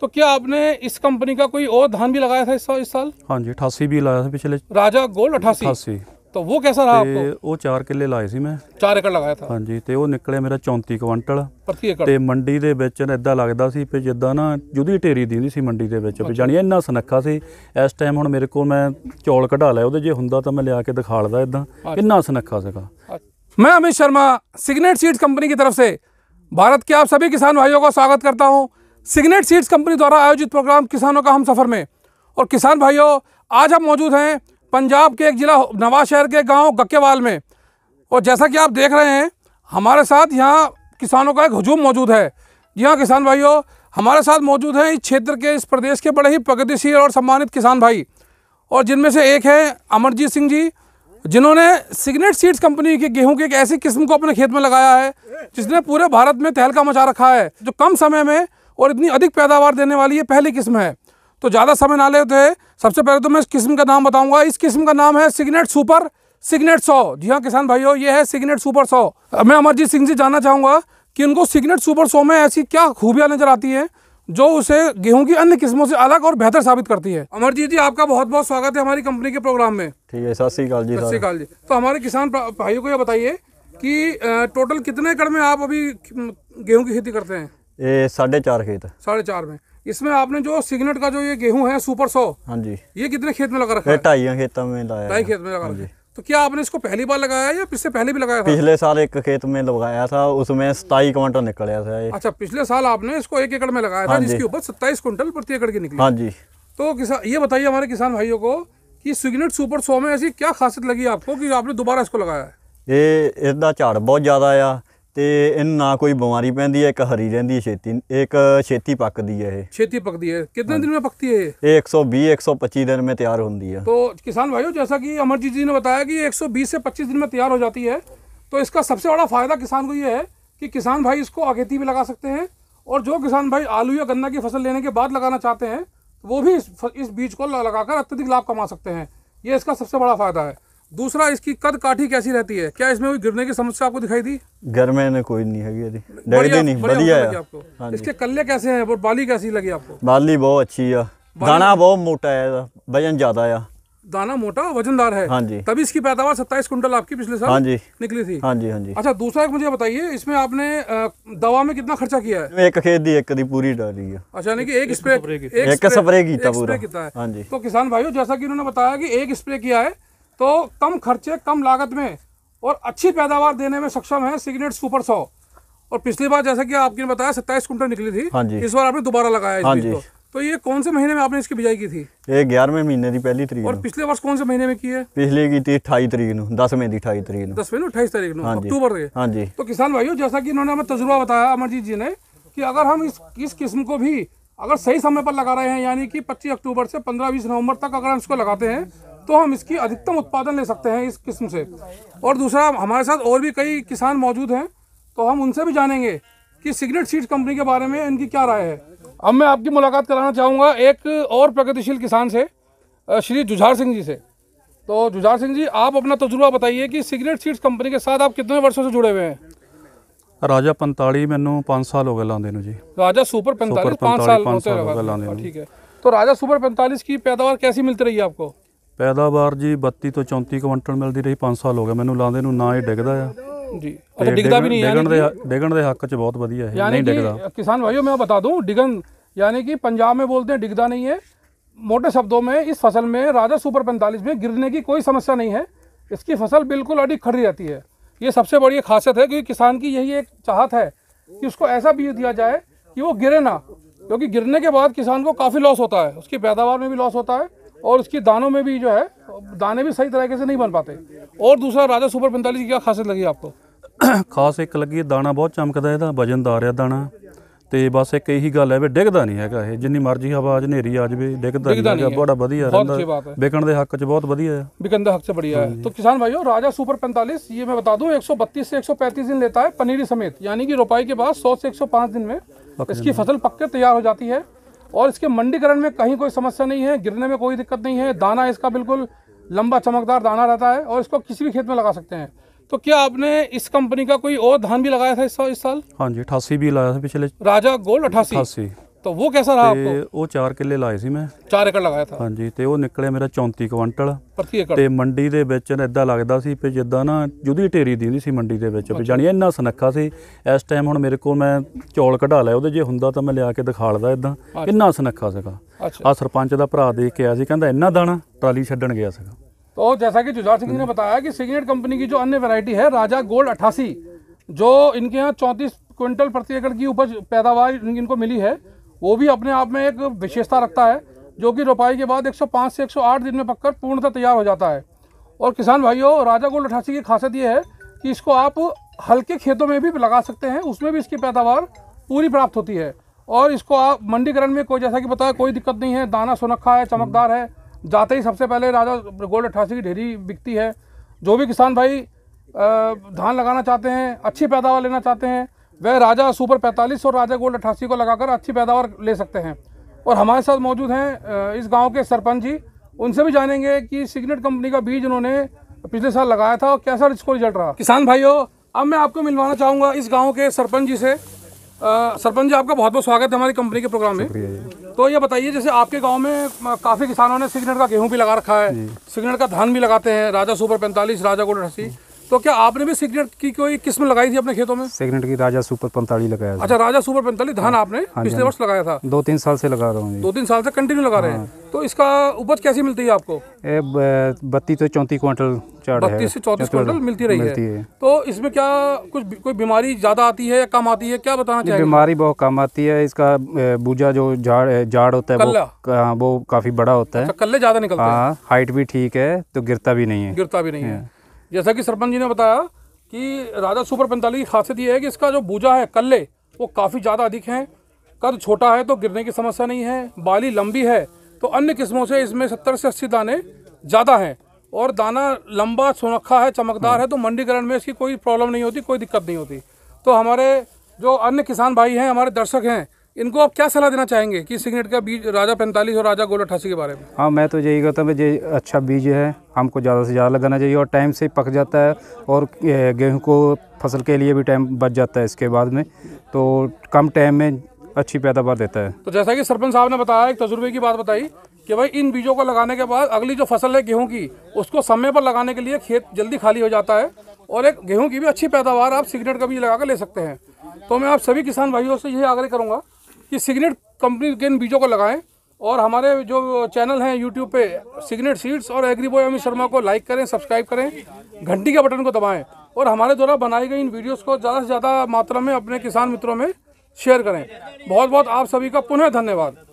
तो क्या आपने इस कंपनी का कोई और धान भी लगाया था इस साल हाँ जी अठासी भी लाया था पिछले राजा गोल्ड अठासी अठासी तो वो कैसा रहा ਤੇ आपको ਉਹ 4 ਕਿੱਲੇ ਲਾਏ ਸੀ ਮੈਂ चार एकड़ लगाया था ਹਾਂਜੀ ਤੇ ਉਹ ਨਿਕਲਿਆ ਮੇਰਾ 34 ਕੁਇੰਟਲ प्रति एकड़ ਤੇ ਮੰਡੀ ਦੇ ਵਿੱਚ ਨਾ ਏਦਾਂ ਲੱਗਦਾ ਸੀ ਵੀ ਜਿੱਦਾਂ ਨਾ ਜੁਦੀ ਢੇਰੀ ਦੀ ਹੁੰਦੀ ਸੀ ਮੰਡੀ ਦੇ ਵਿੱਚ ਵੀ ਜਾਣੀ ਇੰਨਾ ਸੁਨੱਖਾ ਸੀ ਇਸ ਟਾਈਮ ਹੁਣ ਮੇਰੇ ਕੋਲ ਮੈਂ ਚੌਲ ਕਢਾ ਲਿਆ ਉਹਦੇ ਜੇ ਹੁੰਦਾ ਤਾਂ ਮੈਂ ਲਿਆ ਕੇ ਦਿਖਾ ਲਦਾ ਇਦਾਂ मैं Amit Sharma Signet seeds company की तरफ से भारत के आप सभी किसान भाइयों का स्वागत करता हूं सिग्नेट सीड्स कंपनी द्वारा आयोजित प्रोग्राम किसानों का हम सफ़र में और किसान भाइयों आज हम मौजूद हैं पंजाब के एक ज़िला नवाज शहर के गांव गक्केवाल में और जैसा कि आप देख रहे हैं हमारे साथ यहाँ किसानों का एक हजूम मौजूद है जी हाँ किसान भाइयों हमारे साथ मौजूद हैं इस क्षेत्र के इस प्रदेश के बड़े ही प्रगतिशील और सम्मानित किसान भाई और जिनमें से एक हैं अमरजीत सिंह जी जिन्होंने सिग्नेट सीड्स कंपनी के गेहूं की एक ऐसी किस्म को अपने खेत में लगाया है जिसने पूरे भारत में तहलका मचा रखा है जो कम समय में और इतनी अधिक पैदावार देने वाली ये पहली किस्म है तो ज़्यादा समय ना लेते हैं सबसे पहले तो मैं इस किस्म का नाम बताऊंगा इस किस्म का नाम है सिग्नेट सुपर सिग्नेट सौ जी हाँ किसान भाइयों ये है सिग्नेट सुपर सौ मैं अमरजीत सिंह जी जानना चाहूँगा कि उनको सिग्नेट सुपर सौ में ऐसी क्या खूबियाँ नज़र आती हैं जो उसे गेहूं की अन्य किस्मों से अलग और बेहतर साबित करती है अमरजीत जी आपका बहुत बहुत स्वागत है हमारी कंपनी के प्रोग्राम में ठीक है सत श्रीकाल जी सत जी तो हमारे किसान भाइयों को यह बताइए कि टोटल कितने एकड़ में आप अभी गेहूं की खेती करते हैं ये साढ़े चार खेत साढ़े चार में इसमें आपने जो सिग्नेट का जो ये गेहूं है सुपर सो हाँ जी ये कितने खेत में लगा रखा है ढाई खेत में ढाई खेत में लगा हाँ रखा है तो क्या आपने इसको पहली बार लगाया या पिछले पहले भी लगाया था? पिछले साल एक खेत में लगाया था उसमें सताई क्विंटल निकला था ये अच्छा पिछले साल आपने इसको एक एकड़ में लगाया था हाँ जिसके ऊपर सत्ताईस क्विंटल प्रति एकड़ की निकली हाँ जी तो किसान ये बताइए हमारे किसान भाइयों को कि सिग्नेट सुपर सो में ऐसी क्या खासियत लगी आपको कि आपने दोबारा इसको लगाया है ये इसका झाड़ बहुत ज़्यादा आया तो इन ना कोई बीमारी पैंती है एक हरी रही ਹੈ ਛੇਤੀ ਇੱਕ ਛੇਤੀ ਪੱਕਦੀ छेती पकती है कितने दिन में पकती है एक सौ बीस एक सौ पच्चीस दिन में तैयार होंगी है तो किसान भाइयों जैसा कि अमरजीत जी ने बताया कि एक सौ बीस से पच्चीस दिन में तैयार हो जाती है तो इसका सबसे बड़ा फायदा किसान को यह है कि किसान भाई इसको अगेती भी लगा सकते हैं और जो किसान भाई आलू या गन्ना की फसल लेने के बाद लगाना चाहते हैं वो भी इस बीज को लगाकर अत्यधिक लाभ कमा सकते हैं ये इसका सबसे बड़ा फायदा है दूसरा इसकी कद काठी कैसी रहती है क्या इसमें कोई गिरने की समस्या आपको दिखाई दी घर में कोई नहीं है बड़ी नहीं बड़ी है आपको हाँ इसके कल्ले कैसे हैं और बाली कैसी लगी आपको बाली बहुत अच्छी है दाना बहुत मोटा है वजन ज्यादा है दाना मोटा वजनदार है हाँ जी तभी इसकी पैदावार सत्ताईस कुंटल आपकी पिछले साल हाँ जी निकली थी हाँ जी हाँ जी अच्छा दूसरा एक मुझे बताइए इसमें आपने दवा में कितना खर्चा किया है एक खेत दी एक दी पूरी डाली है अच्छा यानी कि एक स्प्रे एक स्प्रे किया हाँ जी तो किसान भाइयों जैसा कि उन्होंने बताया कि एक स्प्रे किया है तो कम खर्चे कम लागत में और अच्छी पैदावार देने में सक्षम है सिग्नेट सुपर सौ और पिछली बार जैसा कि आपने बताया सत्ताईस कुंटल निकली थी हाँ जी। इस बार आपने दोबारा लगाया हाँ जी। तो, ये कौन से महीने में आपने इसकी बिजाई की थी ग्यारहवें महीने की पहली तरीक और पिछले वर्ष कौन से महीने में की है पिछले की थी अठाई तरीक न दसवें की अठाई तरीक दसवें अठाईस तारीख नु हाँ अक्टूबर के हाँ जी तो किसान भाइयों जैसा की इन्होंने हमें तजुर्बा बताया अमरजीत जी ने की अगर हम इस इस किस्म को भी अगर सही समय पर लगा रहे हैं यानी कि 25 अक्टूबर से 15-20 नवंबर तक अगर हम इसको लगाते हैं तो हम इसकी अधिकतम उत्पादन ले सकते हैं इस किस्म से और दूसरा हमारे साथ और भी कई किसान मौजूद हैं तो हम उनसे भी जानेंगे कि सिगरेट सीड्स कंपनी के बारे में इनकी क्या राय है अब मैं आपकी मुलाकात कराना चाहूँगा एक और प्रगतिशील किसान से श्री जुझार सिंह जी से तो जुझार सिंह जी आप अपना तजुर्बा बताइए कि सिगरेट सीड्स कंपनी के साथ आप कितने वर्षों से जुड़े हुए हैं राजा पंताली मैनू पाँच साल हो गए लाने जी राजा सुपर पैंतालीस पाँच साल हो गए तो राजा सुपर पैंतालीस की पैदावार कैसी मिलती रही है आपको पैदावार जी बत्ती तो 34 ਕੁਇੰਟਲ मिलती रही 5 साल हो गया ਮੈਨੂੰ ਲਾਉਂਦੇ ਨੂੰ ਨਾ ਇਹ ਡਿੱਗਦਾ ਆ ਜੀ ਅਤੇ ਡਿੱਗਦਾ ਵੀ ਨਹੀਂ ਡਿੱਗਣ ਦੇ किसान भाइयों मैं बता दूँ डिगन यानी कि पंजाब में बोलते हैं डिगदा नहीं है मोटे शब्दों में इस फसल में राजा सुपर पैंतालीस में गिरने की कोई समस्या नहीं है इसकी फसल बिल्कुल अडिग खड़ी रहती है ये सबसे बड़ी खासियत है क्योंकि किसान की यही एक चाहत है कि उसको ऐसा बीज दिया जाए कि वो गिरे ना क्योंकि गिरने के बाद किसान को काफ़ी लॉस होता है उसकी पैदावार में भी लॉस होता है और इसके दानों में भी जो है दाने भी सही तरीके से नहीं बन पाते और दूसरा राजा सुपर पैंतालीस की क्या खासियत लगी आपको खास एक लगी ਦਾਣਾ ਬਹੁਤ ਚਮਕਦਾ ਇਹਦਾ ਵਜਨਦਾਰ ਆ ਦਾਣਾ ਤੇ ਬਸ ਇੱਕ ਇਹੀ ਗੱਲ ਹੈ ਵੀ ਡਿੱਗਦਾ ਨਹੀਂ ਹੈਗਾ ਇਹ ਜਿੰਨੀ ਮਰਜ਼ੀ ਹਵਾ ਅੱਜ ਹਨੇਰੀ ਆ ਜਵੇ ਡਿੱਗਦਾ ਨਹੀਂ ਹੈਗਾ ਬੜਾ ਵਧੀਆ ਰਹਿੰਦਾ ਵਿਕਣ ਦੇ ਹੱਕ 'ਚ ਬਹੁਤ बढ़िया है हाँ तो किसान भाइयों राजा सुपर पैंतालीस ये मैं बता एक सौ बत्तीस से एक सौ पैंतीस दिन लेता है पनीरी समेत यानी कि रोपाई के बाद सौ से एक सौ 105 दिन में इसकी फसल पक के तैयार हो जाती है और इसके मंडीकरण में कहीं कोई समस्या नहीं है गिरने में कोई दिक्कत नहीं है दाना इसका बिल्कुल लंबा चमकदार दाना रहता है और इसको किसी भी खेत में लगा सकते हैं तो क्या आपने इस कंपनी का कोई और धान भी लगाया था इस साल इस साल हाँ जी अठासी भी लगाया था पिछले राजा गोल्ड अठासी ਤਾਂ ਉਹ ਕਿਹਦਾ ਰਹਾ ਆਪਕੋ ਤੇ ਉਹ 4 ਕਿੱਲੇ ਲਾਏ ਸੀ ਮੈਂ 4 ਏਕੜ ਲਗਾਇਆ ਥਾ ਹਾਂਜੀ ਤੇ ਉਹ ਨਿਕਲਿਆ ਮੇਰਾ 34 ਕੁਇੰਟਲ ਪ੍ਰਤੀ ਏਕੜ ਤੇ ਮੰਡੀ ਦੇ ਵਿੱਚ ਇਦਾਂ ਲੱਗਦਾ ਸੀ ਕਿ ਜਿੱਦਾਂ ਨਾ ਜੁਦੀ ਢੇਰੀ ਦੀ ਹੁੰਦੀ ਸੀ ਮੰਡੀ ਦੇ ਵਿੱਚ ਵੀ ਜਾਨੀ ਇੰਨਾ ਸੁਨੱਖਾ ਸੀ ਇਸ ਟਾਈਮ ਹੁਣ ਮੇਰੇ ਕੋਲ ਮੈਂ ਚੌਲ ਕਢਾ ਲਿਆ ਉਹਦੇ ਜੇ ਹੁੰਦਾ ਤਾਂ ਮੈਂ ਲਿਆ ਕੇ ਦਿਖਾ ਲਦਾ ਇਦਾਂ ਕਿੰਨਾ ਸੁਨੱਖਾ ਸੀਗਾ ਆ ਸਰਪੰਚ ਦਾ ਭਰਾ ਦੇਖ ਕੇ ਆਇਆ ਸੀ ਕਹਿੰਦਾ ਇੰਨਾ ਦਾਣਾ ਟਰਾਲੀ ਛੱਡਣ ਗਿਆ ਸੀਗਾ तो जैसा कि जुजार सिंह ने बताया कि सिगरेट कंपनी की जो अन्य वैरायटी है राजा गोल्ड अट्ठासी जो इनके यहाँ चौंतीस क्विंटल प्रति एकड़ की उपज पैदावार इनको मिली है वो भी अपने आप में एक विशेषता रखता है जो कि रोपाई के बाद 105 से 108 दिन में पककर पूर्णतः तैयार हो जाता है और किसान भाइयों राजा गोल्ड अठासी की खासियत ये है कि इसको आप हल्के खेतों में भी लगा सकते हैं उसमें भी इसकी पैदावार पूरी प्राप्त होती है और इसको आप मंडीकरण में कोई जैसा कि बताया कोई दिक्कत नहीं है दाना सुनखा है चमकदार है जाते ही सबसे पहले राजा गोल्ड अट्ठासी की ढेरी बिकती है जो भी किसान भाई धान लगाना चाहते हैं अच्छी पैदावार लेना चाहते हैं वह राजा सुपर 45 और राजा गोल्ड अट्ठासी को लगाकर अच्छी पैदावार ले सकते हैं और हमारे साथ मौजूद हैं इस गांव के सरपंच जी उनसे भी जानेंगे कि सिग्नेट कंपनी का बीज उन्होंने पिछले साल लगाया था और कैसा इसको रिजल्ट रहा किसान भाइयों अब मैं आपको मिलवाना चाहूँगा इस गाँव के सरपंच जी से सरपंच जी आपका बहुत बहुत स्वागत है हमारी कंपनी के प्रोग्राम में तो ये बताइए जैसे आपके गांव में काफ़ी किसानों ने सिग्नेट का गेहूं भी लगा रखा है सिग्नेट का धान भी लगाते हैं राजा सुपर पैंतालीस राजा गोल्ड अट्ठासी तो क्या आपने भी सिगरेट की कोई किस्म लगाई थी अपने खेतों में सिगरेट की राजा सुपर पैंतालीस लगाया अच्छा राजा सुपर पैंतालीस धान आपने हाँ पिछले हाँ वर्ष लगाया था दो तीन साल से लगा रहा हूँ दो तीन साल से कंटिन्यू लगा रहे हैं हाँ। तो इसका उपज कैसी मिलती है आपको बत्तीस से चौंतीस क्विंटल बत्तीस से चौतीस क्विंटल मिलती रही मिलती है।, है तो इसमें क्या कुछ कोई बीमारी ज्यादा आती है या कम आती है क्या बताना चाहिए बीमारी बहुत कम आती है इसका बूझा जो झाड़ झाड़ होता है वो, वो काफी बड़ा होता है अच्छा, कल्ले ज्यादा निकलता है हाइट भी ठीक है तो गिरता भी नहीं है गिरता भी नहीं है जैसा कि सरपंच जी ने बताया कि राजा सुपर पैंतालीस की खासियत ये है कि इसका जो बूझा है कल्ले वो काफ़ी ज़्यादा अधिक हैं कद छोटा है तो गिरने की समस्या नहीं है बाली लंबी है तो अन्य किस्मों से इसमें सत्तर से अस्सी दाने ज़्यादा हैं और दाना लंबा सुनखा है चमकदार है तो मंडीकरण में इसकी कोई प्रॉब्लम नहीं होती कोई दिक्कत नहीं होती तो हमारे जो अन्य किसान भाई हैं हमारे दर्शक हैं इनको आप क्या सलाह देना चाहेंगे कि सिगरेट का बीज राजा पैंतालीस और राजा गोल अट्ठासी के बारे में हाँ मैं तो यही कहता हूँ ये अच्छा बीज है हमको ज़्यादा से ज़्यादा लगाना चाहिए और टाइम से पक जाता है और गेहूँ को फसल के लिए भी टाइम बच जाता है इसके बाद में तो कम टाइम में अच्छी पैदावार देता है तो जैसा कि सरपंच साहब ने बताया एक तजुर्बे की बात बताई कि भाई इन बीजों को लगाने के बाद अगली जो फसल है गेहूँ की उसको समय पर लगाने के लिए खेत जल्दी खाली हो जाता है और एक गेहूँ की भी अच्छी पैदावार आप सिगरेट का बीज लगा कर ले सकते हैं तो मैं आप सभी किसान भाइयों से यही आग्रह करूँगा ये सिगनेट कंपनी के इन बीजों को लगाएं और हमारे जो चैनल हैं यूट्यूब पे सिग्नेट सीड्स और एग्री बॉय अमित शर्मा को लाइक करें सब्सक्राइब करें घंटी के बटन को दबाएं और हमारे द्वारा बनाई गई इन वीडियोस को ज़्यादा से ज़्यादा मात्रा में अपने किसान मित्रों में शेयर करें बहुत बहुत आप सभी का पुनः धन्यवाद